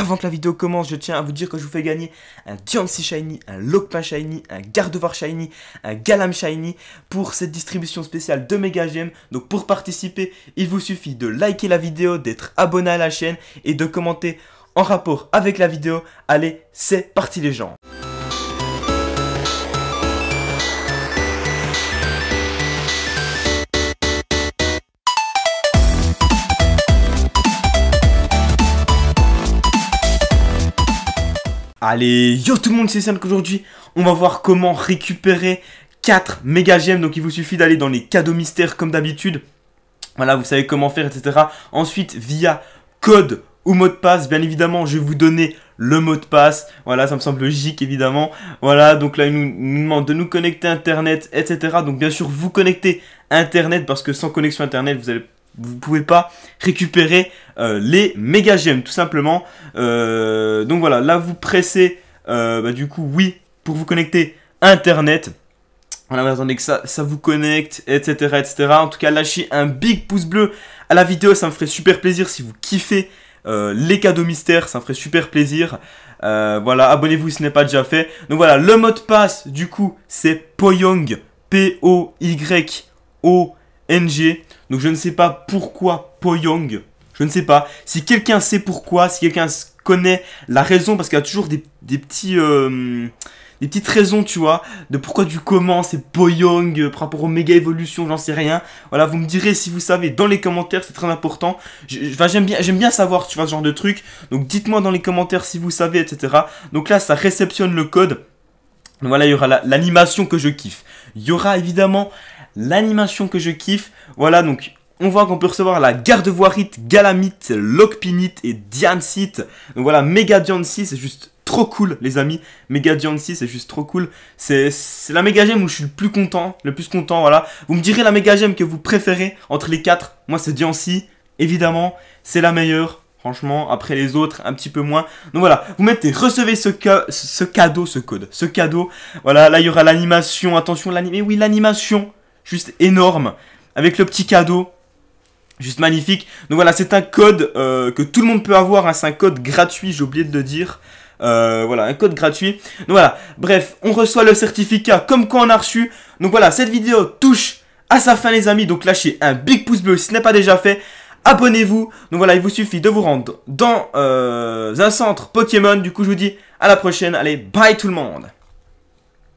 Avant que la vidéo commence, je tiens à vous dire que je vous fais gagner un Tianxi Shiny, un LockPin Shiny, un Gardevoir Shiny, un Galam Shiny pour cette distribution spéciale de Mega Donc pour participer, il vous suffit de liker la vidéo, d'être abonné à la chaîne et de commenter en rapport avec la vidéo. Allez, c'est parti les gens Allez, yo tout le monde, c'est Sam qu'aujourd'hui, on va voir comment récupérer 4 méga gemmes. Donc il vous suffit d'aller dans les cadeaux mystères comme d'habitude. Voilà, vous savez comment faire, etc. Ensuite, via code ou mot de passe, bien évidemment, je vais vous donner le mot de passe. Voilà, ça me semble logique, évidemment. Voilà, donc là, il nous, demande de nous connecter Internet, etc. Donc bien sûr, vous connectez Internet, parce que sans connexion Internet, vous allez vous ne pouvez pas récupérer euh, les méga gemmes, tout simplement. Euh, donc voilà, là vous pressez, euh, bah, du coup, oui, pour vous connecter Internet. Voilà, vous que ça, ça vous connecte, etc., etc. En tout cas, lâchez un big pouce bleu à la vidéo, ça me ferait super plaisir si vous kiffez les cadeaux mystères, ça me ferait super plaisir. voilà, abonnez-vous si ce n'est pas déjà fait. Donc voilà, le mot de passe, du coup, c'est Poyong, P-O-Y-O-N-G. Donc je ne sais pas pourquoi Poyong. Je ne sais pas. Si quelqu'un sait pourquoi, si quelqu'un connaît la raison, parce qu'il y a toujours des, petits... Euh, des petites raisons, tu vois, de pourquoi du comment, c'est Poyong, euh, par rapport aux méga évolutions, j'en sais rien. Voilà, vous me direz si vous savez dans les commentaires, c'est très important. j'aime bien, j'aime bien savoir, tu vois, ce genre de truc. Donc dites-moi dans les commentaires si vous savez, etc. Donc là, ça réceptionne le code. voilà, il y aura l'animation que je kiffe. Il y aura évidemment l'animation que je kiffe. Voilà, donc on voit qu'on peut recevoir la garde-voirite Galamite, Lockpinite et Diancite. Donc voilà, Mega Diancy, c'est juste trop cool, les amis. Mega Diancy, c'est juste trop cool. C'est la méga gemme où je suis le plus content, le plus content, voilà. Vous me direz la méga gemme que vous préférez entre les quatre. Moi, c'est Diancy, évidemment. C'est la meilleure. Franchement, après les autres, un petit peu moins. Donc voilà, vous mettez, recevez ce, ce cadeau, ce code, ce cadeau. Voilà, là il y aura l'animation. Attention, l'animé, oui, l'animation juste énorme, avec le petit cadeau, juste magnifique. Donc voilà, c'est un code euh, que tout le monde peut avoir, hein. c'est un code gratuit, j'ai oublié de le dire. Euh, voilà, un code gratuit. Donc voilà, bref, on reçoit le certificat comme quand on a reçu. Donc voilà, cette vidéo touche à sa fin les amis, donc lâchez un big pouce bleu si ce n'est pas déjà fait. Abonnez-vous, donc voilà, il vous suffit de vous rendre dans euh, un centre Pokémon. Du coup, je vous dis à la prochaine, allez, bye tout le monde